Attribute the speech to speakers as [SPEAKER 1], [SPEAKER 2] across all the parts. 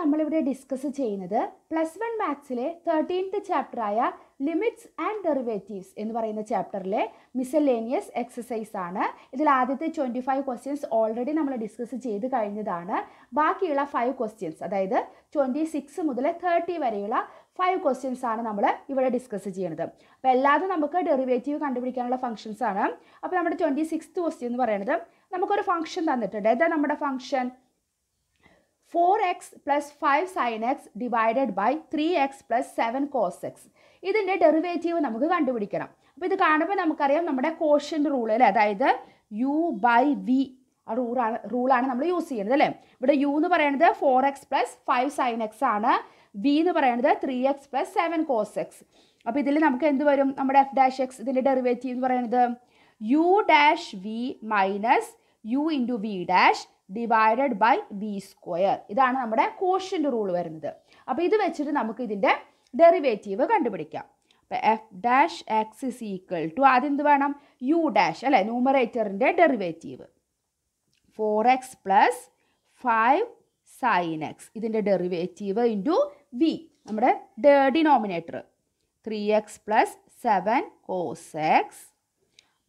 [SPEAKER 1] നമ്മളിവിടെ ഡിസ്കസ് ചെയ്യുന്നത് plus one മാത്സിലെ തേർട്ടീൻത്ത് ചാപ്റ്ററായ ലിമിറ്റ്സ് ആൻഡ് ഡെറിവേറ്റീവ്സ് എന്ന് പറയുന്ന ചാപ്റ്ററിലെ മിസലേനിയസ് എക്സസൈസ് ആണ് ഇതിൽ ആദ്യത്തെ ട്വൻറ്റി ഫൈവ് ക്വസ്റ്റ്യൻസ് ഓൾറെഡി നമ്മൾ ഡിസ്കസ് ചെയ്ത് കഴിഞ്ഞതാണ് ബാക്കിയുള്ള ഫൈവ് ക്വസ്റ്റ്യൻസ് അതായത് ട്വൻറ്റി സിക്സ് മുതൽ തേർട്ടി വരെയുള്ള ഫൈവ് ക്വസ്റ്റ്യൻസ് ആണ് നമ്മൾ ഇവിടെ ഡിസ്കസ് ചെയ്യുന്നത് അപ്പോൾ എല്ലാതും നമുക്ക് ഡെറിവേറ്റീവ് കണ്ടുപിടിക്കാനുള്ള ഫംഗ്ഷൻസ് ആണ് അപ്പോൾ നമ്മുടെ ട്വൻറ്റി സിക്സ് ക്വസ്റ്റ്യൻ എന്ന് പറയുന്നത് നമുക്കൊരു ഫംഗ്ഷൻ തന്നിട്ടുണ്ട് എന്താ നമ്മുടെ function four x plus five sine x divided by three x plus seven cos x ഇതിൻ്റെ ഡെറിവേറ്റീവ് നമുക്ക് കണ്ടുപിടിക്കണം അപ്പോൾ ഇത് കാണുമ്പോൾ നമുക്കറിയാം നമ്മുടെ കോഷ്യൻ്റ് റൂൾ അല്ലേ അതായത് യു ബൈ വി റൂളാണ് റൂളാണ് നമ്മൾ യൂസ് ചെയ്യുന്നത് അല്ലേ ഇവിടെ യു എന്ന് പറയുന്നത് four x plus five sine x ആണ് വി എന്ന് പറയുന്നത് three x plus seven cos x അപ്പോൾ ഇതിൽ നമുക്ക് എന്ത് വരും നമ്മുടെ എഫ് ഡാഷ് എക്സ് ഇതിൻ്റെ ഡെറിവേറ്റീവ് എന്ന് പറയുന്നത് u dash v minus u into v dash divided by v square ഇതാണ് നമ്മുടെ കോഷ്യൻ്റെ റൂൾ വരുന്നത് അപ്പോൾ ഇത് വെച്ചിട്ട് നമുക്ക് ഇതിൻ്റെ ഡെറിവേറ്റീവ് കണ്ടുപിടിക്കാം അപ്പം f dash x is equal to അതെന്ത് വേണം യു ഡാഷ് അല്ലേ ന്യൂമറേറ്ററിൻ്റെ derivative four x plus five sine x ഇതിൻ്റെ ഡെറിവേറ്റീവ് ഇൻറ്റു വി നമ്മുടെ denominator three x plus seven cos x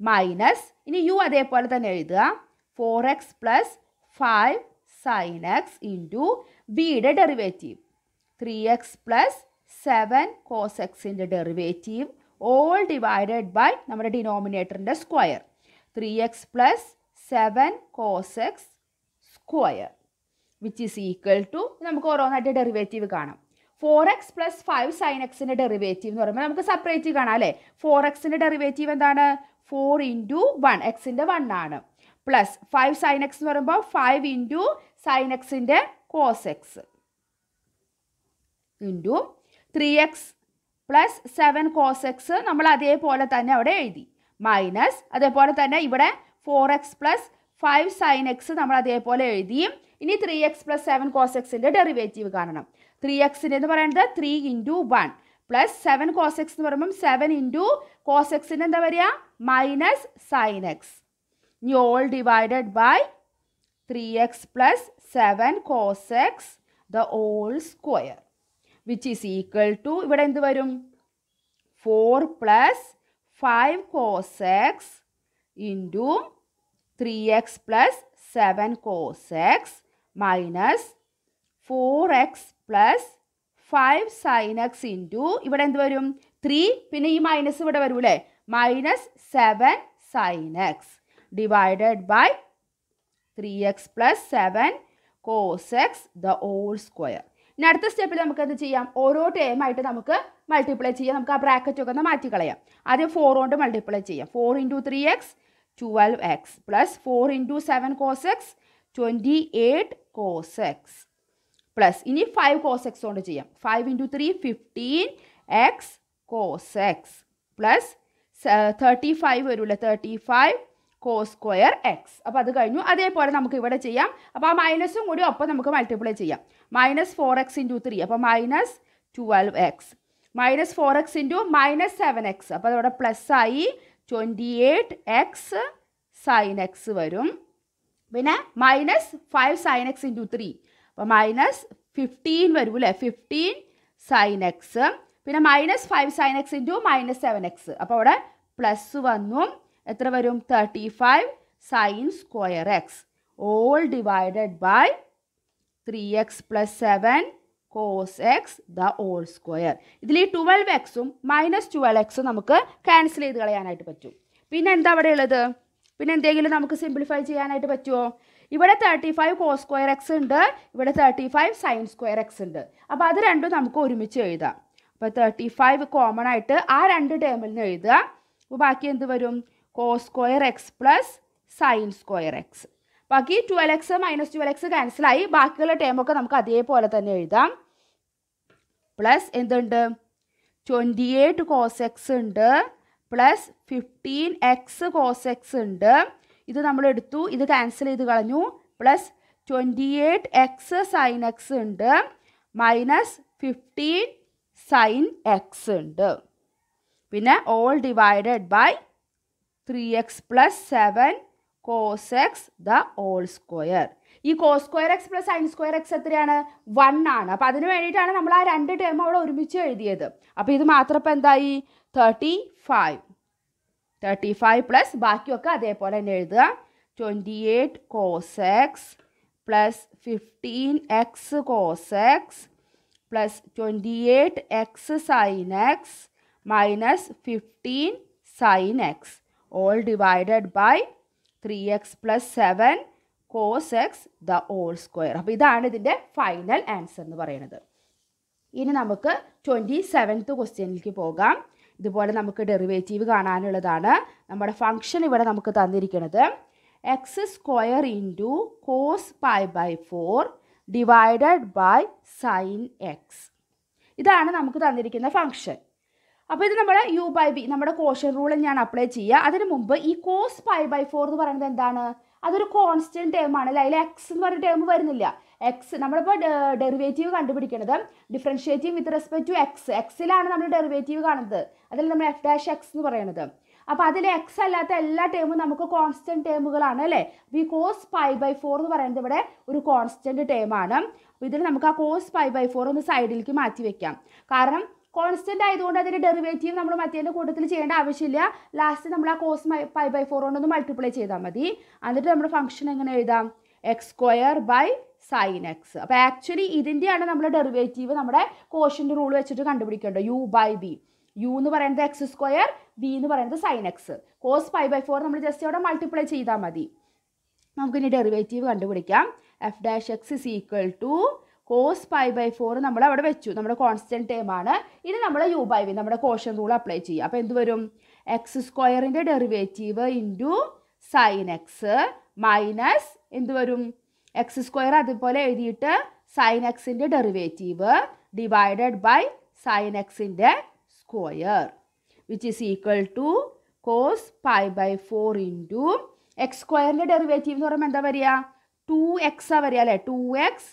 [SPEAKER 1] minus ഇനി യു അതേപോലെ തന്നെ എഴുതുക four x plus five sine x into ബിയുടെ derivative three x plus seven cos എക്സിൻ്റെ derivative all divided by നമ്മുടെ ഡിനോമിനേറ്ററിൻ്റെ square three x plus seven cos x square which is equal to നമുക്ക് ഓരോന്നായിട്ട് ഡെറിവേറ്റീവ് കാണാം four x plus five sine എക്സിൻ്റെ derivative എന്ന് പറയുമ്പോൾ നമുക്ക് സെപ്പറേറ്റ് കാണാം അല്ലേ ഫോർ എക്സിൻ്റെ ഡെറിവേറ്റീവ് എന്താണ് ഫോർ ഇൻറ്റു വൺ എക്സിൻ്റെ വൺ ആണ് പ്ലസ് ഫൈവ് സൈൻ എക്സ് എന്ന് പറയുമ്പോൾ ഫൈവ് ഇൻറ്റു സൈൻ എക്സിൻ്റെ cos x into three x plus seven cos x നമ്മൾ അതേപോലെ തന്നെ അവിടെ എഴുതി മൈനസ് അതേപോലെ തന്നെ ഇവിടെ four x plus five sine x നമ്മൾ അതേപോലെ എഴുതി ഇനി three x plus seven cos എക്സിൻ്റെ ഡെറിവേറ്റീവ് കാണണം ത്രീ എക്സിൻ്റെ എന്ന് പറയുന്നത് three into one plus seven cos x എന്ന് പറയുമ്പം സെവൻ ഇൻറ്റു കോസ് എക്സിൻ്റെ എന്താ പറയുക മൈനസ് സൈൻ എക്സ് ഇനി all divided by three x plus seven cos x the all square which is equal to ഇവിടെ എന്ത് വരും four plus five cos x into three x plus seven cos x minus four x plus five sine x into ഇവിടെ എന്ത് വരും three പിന്നെ ഈ minus ഇവിടെ വരൂലേ minus seven sine x divided by 3x plus 7 cos x the whole square. ഇനി അടുത്ത സ്റ്റെപ്പിൽ നമുക്ക് എന്ത് ചെയ്യാം ഓരോ ടേം ആയിട്ട് നമുക്ക് മൾട്ടിപ്ലൈ ചെയ്യാം നമുക്ക് ആ ബ്രാക്കറ്റ് ഒക്കെ ഒന്ന് മാറ്റിക്കളയാം ആദ്യം ഫോർ കൊണ്ട് മൾട്ടിപ്ലൈ ചെയ്യാം four into three x twelve x plus four into seven cos x twenty eight cos x plus ഇനി ഫൈവ് കോസ് എക്സ് കൊണ്ട് ചെയ്യാം five into three fifteen x cos x plus thirty five വരില്ല thirty five cos square x അപ്പോൾ അത് കഴിഞ്ഞു അതേപോലെ നമുക്ക് ഇവിടെ ചെയ്യാം അപ്പോൾ ആ മൈനസും കൂടി ഒപ്പം നമുക്ക് മൾട്ടിപ്ലൈ ചെയ്യാം minus four x into three അപ്പോൾ minus twelve x minus four x into minus seven x അപ്പോൾ അതവിടെ പ്ലസ് ആയി twenty eight x sine x വരും പിന്നെ minus five sine x into three അപ്പോൾ മൈനസ് ഫിഫ്റ്റീൻ വരും അല്ലേ ഫിഫ്റ്റീൻ സൈൻ എക്സ് പിന്നെ minus five sine x into minus seven x അപ്പോൾ അവിടെ പ്ലസ് വന്നു എത്ര വരും thirty five sine square x all divided by three x plus seven cos x the all square ഇതിൽ ഈ ട്വൽവ് എക്സും മൈനസ് ട്വൽവ് എക്സും നമുക്ക് ക്യാൻസൽ ചെയ്ത് കളയാനായിട്ട് പറ്റും പിന്നെ എന്താ അവിടെ ഉള്ളത് പിന്നെ എന്തെങ്കിലും നമുക്ക് സിംപ്ലിഫൈ ചെയ്യാനായിട്ട് പറ്റുമോ ഇവിടെ thirty five cos square x ഉണ്ട് ഇവിടെ thirty five sine square x ഉണ്ട് അപ്പോൾ അത് രണ്ടും നമുക്ക് ഒരുമിച്ച് എഴുതാം അപ്പോൾ തേർട്ടി ഫൈവ് കോമൺ ആയിട്ട് ആ രണ്ട് ടേമിൽ നിന്ന് എഴുതുക അപ്പോൾ ബാക്കി എന്ത് വരും cos square x plus sine square x ബാക്കി twelve x minus twelve x ക്യാൻസലായി ബാക്കിയുള്ള ടേമൊക്കെ നമുക്ക് അതേപോലെ തന്നെ എഴുതാം പ്ലസ് എന്തുണ്ട് ട്വൻറ്റി എയ്റ്റ് കോസ് എക്സ് ഉണ്ട് plus fifteen x cos x ഉണ്ട് ഇത് നമ്മൾ എടുത്തു ഇത് ക്യാൻസൽ ചെയ്ത് കളഞ്ഞു plus twenty eight x sine x ഉണ്ട് മൈനസ് ഫിഫ്റ്റീൻ സൈൻ എക്സ് ഉണ്ട് പിന്നെ all divided by three x plus seven cos x the all square ഈ cos square x plus sine square x എത്രയാണ് വൺ ആണ് അപ്പം അതിന് വേണ്ടിയിട്ടാണ് നമ്മൾ ആ രണ്ട് ടേം അവിടെ ഒരുമിച്ച് എഴുതിയത് അപ്പം ഇത് മാത്രം ഇപ്പം എന്തായി thirty five thirty five plus ബാക്കിയൊക്കെ അതേപോലെ തന്നെ എഴുതുക twenty eight cos x plus fifteen x cos x plus twenty eight x sine x minus fifteen sine x all divided by three x plus seven cos x the all square അപ്പോൾ ഇതാണ് ഇതിൻ്റെ final answer എന്ന് പറയുന്നത് ഇനി നമുക്ക് twenty seventh ക്വസ്റ്റ്യനിലേക്ക് പോകാം ഇതുപോലെ നമുക്ക് ഡെറിവേറ്റീവ് കാണാനുള്ളതാണ് നമ്മുടെ ഫംഗ്ഷൻ ഇവിടെ നമുക്ക് തന്നിരിക്കുന്നത് x square into cos pi by four divided by sine x ഇതാണ് നമുക്ക് തന്നിരിക്കുന്ന ഫംഗ്ഷൻ അപ്പോൾ ഇത് നമ്മൾ യു ബൈ ബി നമ്മുടെ കോഷൻ റൂൾ ഞാൻ അപ്ലൈ ചെയ്യുക അതിന് മുമ്പ് ഈ കോസ് പൈ ബൈ ഫോർ എന്ന് പറയുന്നത് എന്താണ് അതൊരു കോൺസ്റ്റൻറ്റ് ടേം ആണ് അല്ലെ അതിൽ എക്സ് എന്ന് പറഞ്ഞ ടേം വരുന്നില്ല എക്സ് നമ്മളിപ്പോൾ ഡെറിവേറ്റീവ് കണ്ടുപിടിക്കണത് differentiate with respect to x എക്സിലാണ് നമ്മൾ ഡെറിവേറ്റീവ് കാണുന്നത് അതിൽ നമ്മൾ എഫ് ഡാഷ് എക്സ് എന്ന് പറയുന്നത് അപ്പോൾ അതിൽ എക്സ് അല്ലാത്ത എല്ലാ ടേമും നമുക്ക് കോൺസ്റ്റൻറ്റ് ടേമുകളാണ് അല്ലേ അപ്പോൾ ഈ കോസ് പൈ ബൈ ഫോർ എന്ന് പറയുന്നത് ഇവിടെ ഒരു കോൺസ്റ്റൻറ്റ് ടേമാണ് ഇതിൽ നമുക്ക് ആ കോസ് പൈ ബൈ ഫോർ ഒന്ന് സൈഡിലേക്ക് മാറ്റി വെക്കാം കാരണം കോൺസ്റ്റന്റ് ആയതുകൊണ്ട് അതിൻ്റെ ഡെറിവേറ്റീവ് നമ്മൾ മറ്റേതിൻ്റെ കൂട്ടത്തിൽ ചെയ്യേണ്ട ആവശ്യമില്ല ലാസ്റ്റ് നമ്മൾ ആ കോസ് ഫൈവ് ബൈ ഫോർ കൊണ്ടൊന്ന് മൾട്ടിപ്ലൈ ചെയ്താൽ മതി എന്നിട്ട് നമ്മൾ ഫംഗ്ഷൻ എങ്ങനെ എഴുതാം x square by sine x അപ്പോൾ ആക്ച്വലി ഇതിൻ്റെയാണ് നമ്മൾ ഡെറിവേറ്റീവ് നമ്മുടെ കോഷൻ്റെ റൂൾ വെച്ചിട്ട് കണ്ടുപിടിക്കേണ്ടത് യു ബൈ ബി യു എന്ന് പറയുന്നത് എക്സ് സ്ക്വയർ ബി എന്ന് പറയുന്നത് sine x cos five by four നമ്മൾ ജസ്റ്റ് അവിടെ മൾട്ടിപ്ലൈ ചെയ്താൽ മതി നമുക്കിനി ഡെറിവേറ്റീവ് കണ്ടുപിടിക്കാം f dash x is equal to cos pi by four നമ്മൾ അവിടെ വെച്ചു നമ്മുടെ കോൺസ്റ്റൻറ്റ് ടേം ആണ് ഇനി നമ്മൾ യു ബൈ വി നമ്മുടെ കോഷൻ റൂൾ അപ്ലൈ ചെയ്യുക അപ്പോൾ എന്ത് വരും എക്സ് സ്ക്വയറിൻ്റെ derivative into sine x minus എന്ത് വരും എക്സ് സ്ക്വയർ അതുപോലെ എഴുതിയിട്ട് സൈൻ എക്സിൻ്റെ ഡെറിവേറ്റീവ് ഡിവൈഡഡ് ബൈ സൈൻ എക്സിൻ്റെ square which is equal to cos pi by four into x സ്ക്വയറിൻ്റെ ഡെറിവേറ്റീവ് എന്ന് പറയുമ്പോൾ എന്താ വരിക ടു എക്സാണ് വരിക അല്ലേ two x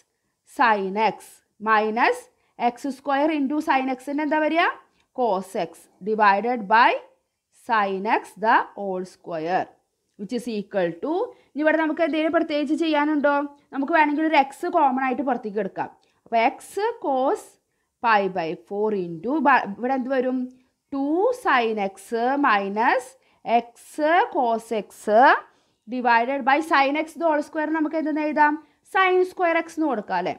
[SPEAKER 1] sine x minus x square into sine എക്സിൻ്റെ എന്താ വരിക cos x divided by sine x the all square which is equal to ഇനി ഇവിടെ നമുക്ക് എന്തെങ്കിലും പ്രത്യേകിച്ച് ചെയ്യാനുണ്ടോ നമുക്ക് വേണമെങ്കിൽ ഒരു എക്സ് കോമൺ ആയിട്ട് പുറത്തേക്ക് എടുക്കാം അപ്പോൾ x cos pi by four into ഇവിടെ എന്ത് വരും two sine x minus x cos x divided by sine x the all square നമുക്ക് എന്തെന്ന് എഴുതാം സൈൻ സ്ക്വയർ എക്സ് എന്ന് കൊടുക്കുക അല്ലേ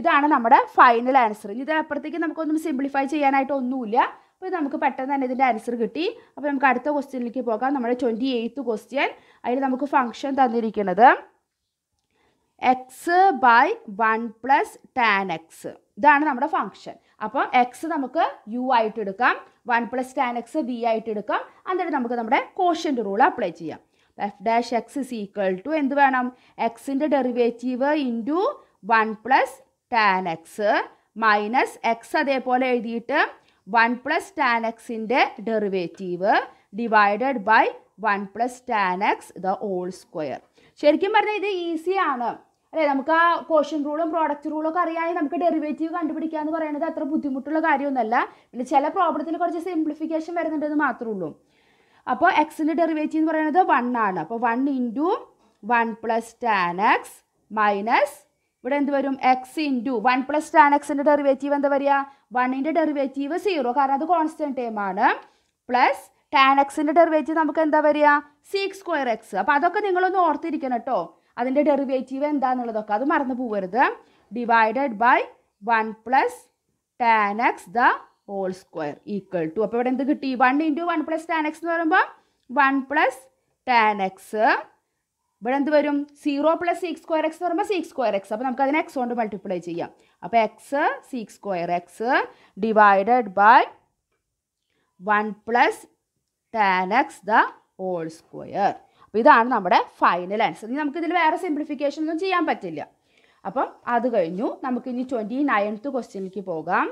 [SPEAKER 1] ഇതാണ് നമ്മുടെ ഫൈനൽ ആൻസർ ഇനി ഇതിനപ്പുറത്തേക്ക് നമുക്കൊന്നും സിംപ്ലിഫൈ ചെയ്യാനായിട്ട് ഒന്നുമില്ല അപ്പോൾ നമുക്ക് പെട്ടെന്ന് തന്നെ ഇതിൻ്റെ ആൻസർ കിട്ടി അപ്പോൾ നമുക്ക് അടുത്ത ക്വസ്റ്റ്യനിലേക്ക് പോകാം നമ്മുടെ ട്വൻറ്റി എയ്ത്ത് ക്വസ്റ്റ്യൻ അതിൽ നമുക്ക് ഫംഗ്ഷൻ തന്നിരിക്കുന്നത് x by one plus tan x ഇതാണ് നമ്മുടെ ഫംഗ്ഷൻ അപ്പോൾ എക്സ് നമുക്ക് യു ആയിട്ട് എടുക്കാം one plus tan x v ആയിട്ട് എടുക്കാം എന്നിട്ട് നമുക്ക് നമ്മുടെ കോഷ്യൻ്റ് റൂൾ അപ്ലൈ ചെയ്യാം f dash x is equal to എന്ത് വേണം എക്സിൻ്റെ derivative into one plus tan x minus x അതേപോലെ എഴുതിയിട്ട് വൺ പ്ലസ് ടാൻ എക്സിൻ്റെ derivative divided by one plus tan x the all square ശരിക്കും പറഞ്ഞാൽ ഇത് ഈസിയാണ് അല്ലേ നമുക്ക് ആ കോഷൻ റൂളും പ്രോഡക്റ്റ് റൂളും ഒക്കെ അറിയാമെങ്കിൽ നമുക്ക് ഡെറിവേറ്റീവ് കണ്ടുപിടിക്കുക എന്ന് പറയുന്നത് അത്ര ബുദ്ധിമുട്ടുള്ള കാര്യമൊന്നുമല്ല പിന്നെ ചില പ്രോബ്ലത്തിൽ കുറച്ച് സിംപ്ലിഫിക്കേഷൻ വരുന്നുണ്ടെന്ന് മാത്രമേ ഉള്ളൂ അപ്പോൾ എക്സിൻ്റെ ഡെറിവേറ്റീവ് എന്ന് പറയുന്നത് വൺ ആണ് അപ്പോൾ one into one plus tan x minus ഇവിടെ എന്ത് വരും x into one plus tan എക്സിൻ്റെ ഡെറിവേറ്റീവ് എന്താ പറയുക വണ്ണിൻ്റെ ഡെറിവേറ്റീവ് സീറോ കാരണം അത് കോൺസ്റ്റൻറ്റ് ടൈം ആണ് പ്ലസ് ടാൻ എക്സിൻ്റെ ഡെറിവേറ്റീവ് നമുക്ക് എന്താ പറയുക സിക്സ് സ്ക്വയർ എക്സ് അപ്പോൾ അതൊക്കെ നിങ്ങളൊന്ന് ഓർത്തിരിക്കണം കേട്ടോ അതിൻ്റെ ഡെറിവേറ്റീവ് എന്താണെന്നുള്ളതൊക്കെ അത് മറന്നു പോകരുത് divided by one plus tan x the whole square equal to അപ്പോൾ ഇവിടെ എന്ത് കിട്ടി one into one plus tan x എന്ന് പറയുമ്പോൾ വൺ പ്ലസ് ടാൻ എക്സ് ഇവിടെ എന്ത് വരും zero plus six square x എന്ന് പറയുമ്പോൾ സിക്സ് സ്ക്വയർ എക്സ് അപ്പോൾ നമുക്ക് അതിനെ എക്സ് കൊണ്ട് മൾട്ടിപ്ലൈ ചെയ്യാം അപ്പോൾ x six square x divided by one plus tan x the whole square അപ്പോൾ ഇതാണ് നമ്മുടെ ഫൈനൽ ആൻസർ ഇനി നമുക്കിതിൽ വേറെ സിംപ്ലിഫിക്കേഷൻ ഒന്നും ചെയ്യാൻ പറ്റില്ല അപ്പം അത് കഴിഞ്ഞു നമുക്കിനി ട്വൻറ്റി നയൻത്ത് ക്വസ്റ്റ്യനിലേക്ക് പോകാം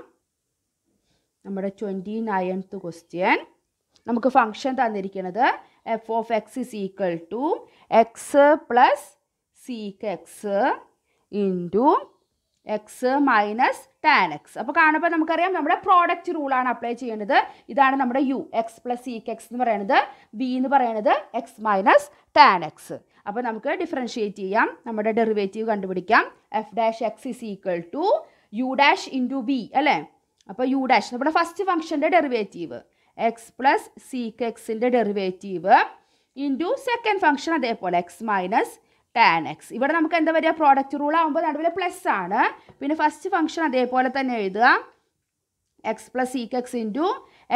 [SPEAKER 1] നമ്മുടെ ട്വൻറ്റി നയൻത്ത് ക്വസ്റ്റ്യൻ നമുക്ക് ഫംഗ്ഷൻ തന്നിരിക്കുന്നത് f of x is equal to x plus sec x into x minus tan x അപ്പോൾ കാണുമ്പോൾ നമുക്കറിയാം നമ്മുടെ പ്രോഡക്റ്റ് റൂളാണ് അപ്ലൈ ചെയ്യേണ്ടത് ഇതാണ് നമ്മുടെ u x plus sec x എന്ന് പറയുന്നത് ബി എന്ന് പറയുന്നത് എക്സ് മൈനസ് ടാൻ എക്സ് അപ്പോൾ നമുക്ക് ഡിഫറൻഷിയേറ്റ് ചെയ്യാം നമ്മുടെ ഡെറിവേറ്റീവ് കണ്ടുപിടിക്കാം f dash x is equal to u dash into b അല്ലേ അപ്പോൾ യു ഡാഷ് നമ്മുടെ ഫസ്റ്റ് ഫംഗ്ഷൻ്റെ ഡെറിവേറ്റീവ് എക്സ് പ്ലസ് സീക്ക് എക്സിൻ്റെ ഡെറിവേറ്റീവ് ഇൻറ്റു സെക്കൻഡ് ഫംഗ്ഷൻ അതേപോലെ എക്സ് മൈനസ് ടാൻ എക്സ് ഇവിടെ നമുക്ക് എന്താ പറയുക പ്രോഡക്റ്റ് റൂൾ ആകുമ്പോൾ നടുവിലെ പ്ലസ് ആണ് പിന്നെ ഫസ്റ്റ് ഫംഗ്ഷൻ അതേപോലെ തന്നെ എഴുതുക x plus sec x into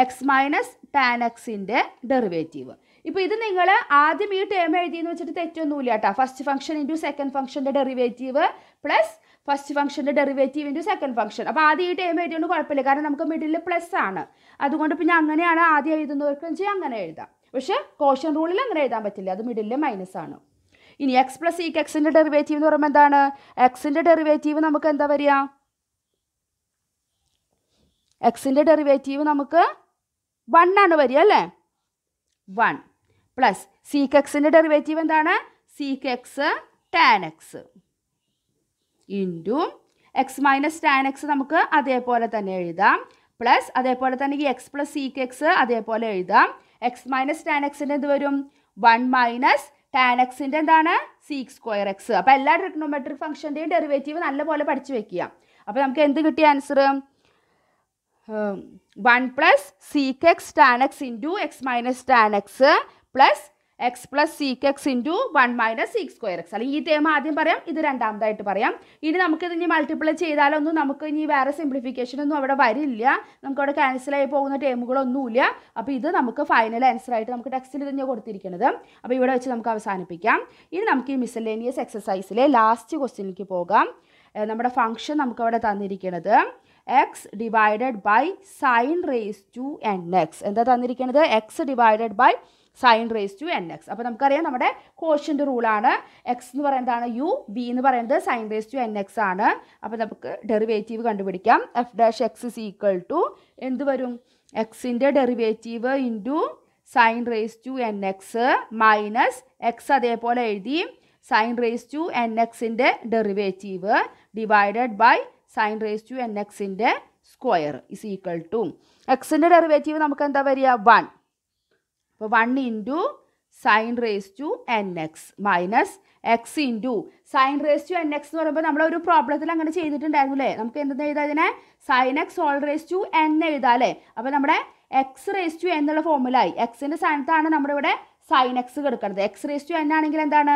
[SPEAKER 1] x minus tan എക്സിൻ്റെ ഡെറിവേറ്റീവ് ഇപ്പോൾ ഇത് നിങ്ങൾ ആദ്യം ഈ ടേം എഴുതിയെന്ന് വെച്ചിട്ട് തെറ്റൊന്നുമില്ല കേട്ടോ ഫസ്റ്റ് ഫംഗ്ഷൻ ഇൻറ്റു സെക്കൻഡ് ഫംഗ്ഷൻ്റെ ഡെറിവേറ്റീവ് പ്ലസ് ഫസ്റ്റ് ഫംഗ്ഷൻ്റെ ഡെറിവേറ്റീവ് ഇൻറ്റു സെക്കൻഡ് ഫംഗ്ഷൻ അപ്പോൾ ആദ്യം ഈ ടൈം എഴുതിയോണ്ട് കുഴപ്പമില്ല കാരണം നമുക്ക് മിഡിൽ പ്ലസ് ആണ് അതുകൊണ്ട് പിന്നെ അങ്ങനെയാണ് ആദ്യം എഴുതുന്നവർക്ക് വെച്ചാൽ അങ്ങനെ എഴുതാം പക്ഷേ കോഷൻ റൂളിൽ അങ്ങനെ എഴുതാൻ പറ്റില്ല അത് മിഡിലെ മൈനസ് ആണ് ഇനി എക്സ് പ്ലസ് ഈ e എക്സിൻ്റെ ഡെറിവേറ്റീവ് എന്ന് പറയുമ്പോൾ എന്താണ് എക്സിൻ്റെ ഡെറിവേറ്റീവ് നമുക്ക് എന്താ വരിക എക്സിൻ്റെ ഡെറിവേറ്റീവ് നമുക്ക് വൺ ആണ് വരിക അല്ലേ വൺ പ്ലസ് സി കെക്സിൻ്റെ ഡെറിവേറ്റീവ് എന്താണ് sec x tan x into x minus tan x നമുക്ക് അതേപോലെ തന്നെ എഴുതാം പ്ലസ് അതേപോലെ തന്നെ ഈ എക്സ് പ്ലസ് സീക്ക് എക്സ് അതേപോലെ എഴുതാം എക്സ് മൈനസ് ടാൻ എക്സിൻ്റെ എന്ത് വരും വൺ മൈനസ് ടാൻ എക്സിൻ്റെ എന്താണ് സീക്ക് സ്ക്വയർ എക്സ് അപ്പോൾ എല്ലാ ട്രിഗ്നോമെട്രിക് ഫംഗ്ഷൻ്റെയും ഡെറിവേറ്റീവ് നല്ലപോലെ പഠിച്ച് വെക്കുക അപ്പോൾ നമുക്ക് എന്ത് കിട്ടിയ answer one plus sec x tan x into x minus tan x plus x plus sec x into one minus sec square x അല്ലെങ്കിൽ ഈ ടേം ആദ്യം പറയാം ഇത് രണ്ടാമതായിട്ട് പറയാം ഇനി നമുക്കിത് ഇനി മൾട്ടിപ്ലൈ ചെയ്താലൊന്നും നമുക്ക് ഇനി വേറെ സിംപ്ലിഫിക്കേഷനൊന്നും അവിടെ വരില്ല നമുക്ക് നമുക്കവിടെ ക്യാൻസലായി പോകുന്ന ടേമുകളൊന്നുമില്ല അപ്പോൾ ഇത് നമുക്ക് ഫൈനൽ ആൻസറായിട്ട് നമുക്ക് ടെക്സ്റ്റിൽ തന്നെ കൊടുത്തിരിക്കുന്നത് അപ്പോൾ ഇവിടെ വെച്ച് നമുക്ക് അവസാനിപ്പിക്കാം ഇനി നമുക്ക് ഈ മിസലേനിയസ് എക്സസൈസിലെ ലാസ്റ്റ് ക്വസ്റ്റ്യനിലേക്ക് പോകാം നമ്മുടെ ഫംഗ്ഷൻ നമുക്കവിടെ തന്നിരിക്കുന്നത് x divided by sine raise to n x എന്താ തന്നിരിക്കുന്നത് x divided by sine raise to n x അപ്പോൾ നമുക്കറിയാം നമ്മുടെ കോഷ്യൻ്റെ റൂളാണ് എക്സ് എന്ന് പറയുന്നതാണ് യു ബി എന്ന് പറയുന്നത് sine raise to n x ആണ് അപ്പോൾ നമുക്ക് ഡെറിവേറ്റീവ് കണ്ടുപിടിക്കാം f dash x is equal to എന്ത് വരും എക്സിൻ്റെ derivative into sine raise to n x minus x അതേപോലെ എഴുതി സൈൻ റേസ് ടു എൻ എക്സിൻ്റെ derivative divided by sine raise to n എക്സിൻ്റെ സ്ക്വയർ ഇസ് ഈക്വൽ ടു എക്സിൻ്റെ derivative നമുക്ക് എന്താ വരിക വൺ അപ്പോൾ one into sine raise to n x minus x into sine raise to n x എന്ന് പറയുമ്പോൾ നമ്മൾ ഒരു പ്രോബ്ലത്തിൽ അങ്ങനെ ചെയ്തിട്ടുണ്ടായിരുന്നു അല്ലേ നമുക്ക് എന്തെന്ന് എഴുതാം ഇതിനെ sine x whole raise to n എഴുതാം അല്ലേ അപ്പോൾ നമ്മുടെ എക്സ് റേസ് ടു എന്നുള്ള ഫോമുലായി എക്സിൻ്റെ സ്ഥാനത്താണ് നമ്മുടെ ഇവിടെ സൈൻ എക്സ് കിടക്കുന്നത് എക്സ് റേസ് ടു എൻ ആണെങ്കിൽ എന്താണ്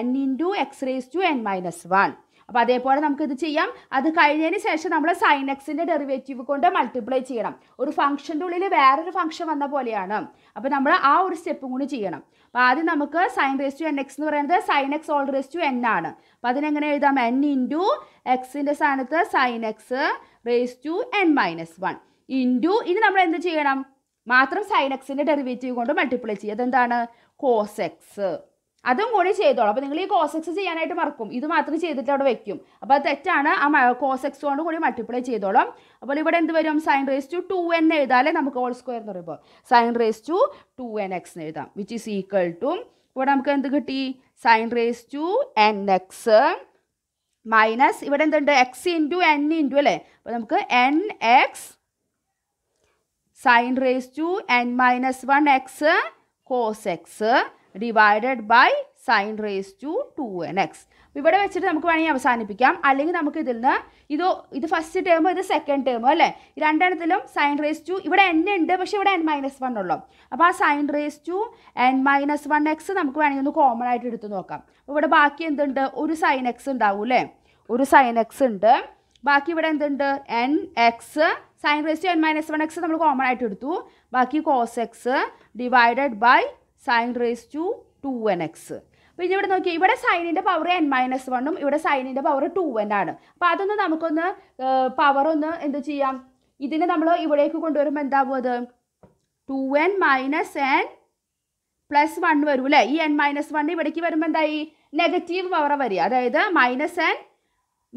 [SPEAKER 1] n into x raise to n minus one അപ്പോൾ അതേപോലെ നമുക്ക് ഇത് ചെയ്യാം അത് കഴിഞ്ഞതിന് ശേഷം നമ്മൾ സൈനക്സിൻ്റെ ഡെറിവേറ്റീവ് കൊണ്ട് മൾട്ടിപ്ലൈ ചെയ്യണം ഒരു ഫംഗ്ഷൻ്റെ ഉള്ളിൽ വേറൊരു ഫംഗ്ഷൻ വന്ന പോലെയാണ് അപ്പോൾ നമ്മൾ ആ ഒരു സ്റ്റെപ്പും കൂടി ചെയ്യണം അപ്പോൾ ആദ്യം നമുക്ക് sine raise to n x എന്ന് പറയുന്നത് x whole raise to n ആണ് അപ്പോൾ അതിനെങ്ങനെ എഴുതാം എൻ ഇൻറ്റു എക്സിൻ്റെ സ്ഥാനത്ത് x raise to n minus one into ഇനി നമ്മൾ എന്ത് ചെയ്യണം മാത്രം സൈനക്സിൻ്റെ ഡെറിവേറ്റീവ് കൊണ്ട് മൾട്ടിപ്ലൈ ചെയ്യുക അതെന്താണ് എക്സ് അതും കൂടി ചെയ്തോളൂ അപ്പോൾ നിങ്ങൾ ഈ കോസെക്സ് ചെയ്യാനായിട്ട് മറക്കും ഇത് മാത്രം ചെയ്തിട്ട് അവിടെ വെക്കും അപ്പോൾ അത് തെറ്റാണ് ആ കോസെക്സ് കൊണ്ട് കൂടി മൾട്ടിപ്ലൈ ചെയ്തോളാം അപ്പോൾ ഇവിടെ എന്ത് വരും sine raise to two n എഴുതാലേ നമുക്ക് ഓൾ സ്ക്വയർ എന്ന് പറയുമ്പോൾ sine raise to two n x എന്ന് എഴുതാം വിച്ച് ഈസ് ഈക്വൽ ടു ഇവിടെ നമുക്ക് എന്ത് കിട്ടി sine raise to n x minus ഇവിടെ എന്തുണ്ട് എക്സ് ഇൻറ്റു എൻ ഇൻറ്റു അല്ലേ അപ്പോൾ നമുക്ക് n x sine raise to n minus one x cos x divided by sine raise to two n x ഇവിടെ വെച്ചിട്ട് നമുക്ക് വേണമെങ്കിൽ അവസാനിപ്പിക്കാം അല്ലെങ്കിൽ നമുക്ക് ഇതിൽ നിന്ന് ഇത് ഇത് ഫസ്റ്റ് ടേമോ ഇത് സെക്കൻഡ് ടേമോ അല്ലേ രണ്ടെണ്ണത്തിലും സൈൻ റേസ് ടു ഇവിടെ എൻ ഉണ്ട് പക്ഷേ ഇവിടെ എൻ മൈനസ് വൺ ഉള്ളു അപ്പോൾ ആ sine raise to n minus one x നമുക്ക് വേണമെങ്കിൽ ഒന്ന് കോമൺ ആയിട്ട് എടുത്ത് നോക്കാം ഇവിടെ ബാക്കി എന്തുണ്ട് ഒരു സൈൻ എക്സ് ഉണ്ടാവും അല്ലേ ഒരു സൈൻ എക്സ് ഉണ്ട് ബാക്കി ഇവിടെ എന്തുണ്ട് n x sine raise to n minus one x നമ്മൾ കോമൺ ആയിട്ട് എടുത്തു ബാക്കി cos x divided by sine raise to two n x അപ്പോൾ ഇനി ഇവിടെ നോക്കിയാൽ ഇവിടെ സൈനിൻ്റെ പവർ എൻ മൈനസ് വണ്ണും ഇവിടെ സൈനിൻ്റെ പവർ ടു എൻ ആണ് അപ്പോൾ അതൊന്ന് നമുക്കൊന്ന് പവർ ഒന്ന് എന്ത് ചെയ്യാം ഇതിനെ നമ്മൾ ഇവിടേക്ക് കൊണ്ടുവരുമ്പോൾ എന്താകും അത് two n minus n plus one വരും അല്ലേ ഈ എൻ മൈനസ് വൺ ഇവിടേക്ക് വരുമ്പോൾ എന്തായി നെഗറ്റീവ് പവർ വരിക അതായത് minus n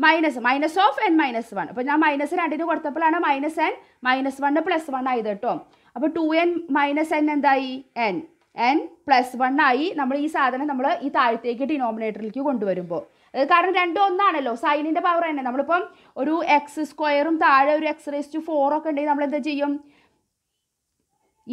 [SPEAKER 1] minus minus of n minus one അപ്പോൾ ഞാൻ മൈനസ് രണ്ടിന് കൊടുത്തപ്പോഴാണ് minus n minus one plus one ആയത് കേട്ടോ അപ്പോൾ ടു എൻ മൈനസ് എൻ എന്തായി എൻ എൻ പ്ലസ് വൺ ആയി നമ്മൾ ഈ സാധനം നമ്മൾ ഈ താഴത്തേക്ക് ഡിനോമിനേറ്ററിലേക്ക് കൊണ്ടുവരുമ്പോൾ അത് കാരണം രണ്ടും ഒന്നാണല്ലോ സൈനിൻ്റെ പവർ തന്നെ നമ്മളിപ്പം ഒരു എക്സ് സ്ക്വയറും താഴെ ഒരു എക്സ് റേസ് ടു ഫോറൊക്കെ ഉണ്ടെങ്കിൽ നമ്മൾ എന്താ ചെയ്യും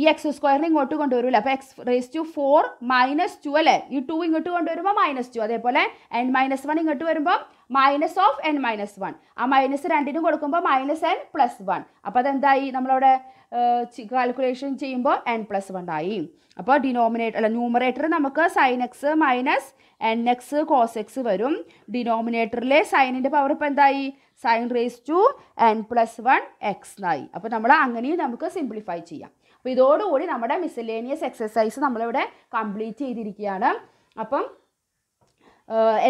[SPEAKER 1] ഈ എക്സ് സ്ക്വയറിനെ ഇങ്ങോട്ട് കൊണ്ടുവരുമല്ലേ അപ്പോൾ x raise to four minus two അല്ലേ ഈ ടു ഇങ്ങോട്ട് കൊണ്ടുവരുമ്പോൾ മൈനസ് ടു അതേപോലെ എൻ മൈനസ് വൺ ഇങ്ങോട്ട് വരുമ്പോൾ minus of n minus one ആ മൈനസ് രണ്ടിനും കൊടുക്കുമ്പോൾ മൈനസ് എൻ പ്ലസ് വൺ അപ്പോൾ അതെന്തായി നമ്മളവിടെ കാൽക്കുലേഷൻ ചെയ്യുമ്പോൾ എൻ പ്ലസ് വൺ ആയി അപ്പോൾ ഡിനോമിനേറ്റർ അല്ല ന്യൂമറേറ്റർ നമുക്ക് sine x minus n x cos x വരും ഡിനോമിനേറ്ററിലെ സൈനിൻ്റെ പവർ ഇപ്പോൾ എന്തായി sine raise to n plus one x എന്നായി അപ്പോൾ നമ്മൾ അങ്ങനെയും നമുക്ക് സിംപ്ലിഫൈ ചെയ്യാം അപ്പോൾ ഇതോടുകൂടി നമ്മുടെ മിസലേനിയസ് എക്സസൈസ് നമ്മളിവിടെ കംപ്ലീറ്റ് ചെയ്തിരിക്കുകയാണ് അപ്പം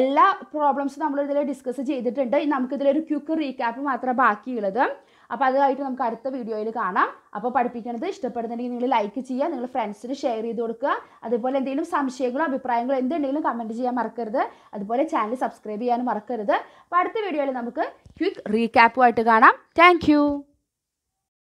[SPEAKER 1] എല്ലാ പ്രോബ്ലംസും നമ്മൾ ഡിസ്കസ് ചെയ്തിട്ടുണ്ട് നമുക്കിതിലൊരു ക്യുക്ക് റീക്യാപ്പ് മാത്രമേ ബാക്കിയുള്ളത് അപ്പോൾ അതുമായിട്ട് നമുക്ക് അടുത്ത വീഡിയോയിൽ കാണാം അപ്പോൾ പഠിപ്പിക്കുന്നത് ഇഷ്ടപ്പെടുന്നുണ്ടെങ്കിൽ നിങ്ങൾ ലൈക്ക് ചെയ്യുക നിങ്ങൾ ഫ്രണ്ട്സിന് ഷെയർ ചെയ്ത് കൊടുക്കുക അതുപോലെ എന്തെങ്കിലും സംശയങ്ങളോ അഭിപ്രായങ്ങളോ എന്തുണ്ടെങ്കിലും കമൻറ്റ് ചെയ്യാൻ മറക്കരുത് അതുപോലെ ചാനൽ സബ്സ്ക്രൈബ് ചെയ്യാനും മറക്കരുത് അപ്പോൾ അടുത്ത വീഡിയോയിൽ നമുക്ക് ക്വിക്ക് റീക്യാപ്പുമായിട്ട് കാണാം താങ്ക്